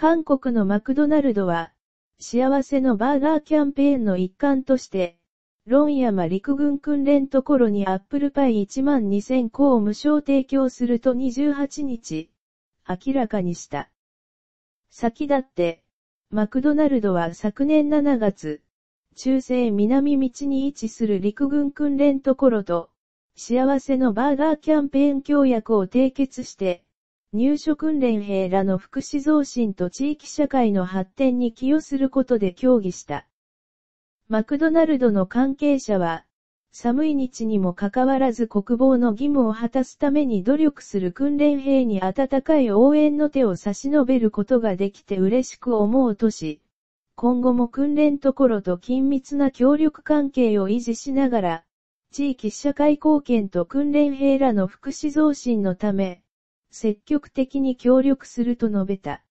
韓国のマクドナルドは、幸せのバーガーキャンペーンの一環として、ロン山陸軍訓練ところにアップルパイ1万2000個を無償提供すると28日、明らかにした。先だって、マクドナルドは昨年7月、中西南道に位置する陸軍訓練ところと、幸せのバーガーキャンペーン協約を締結して、入所訓練兵らの福祉増進と地域社会の発展に寄与することで協議した。マクドナルドの関係者は、寒い日にもかかわらず国防の義務を果たすために努力する訓練兵に温かい応援の手を差し伸べることができて嬉しく思うとし、今後も訓練ところと緊密な協力関係を維持しながら、地域社会貢献と訓練兵らの福祉増進のため、積極的に協力すると述べた。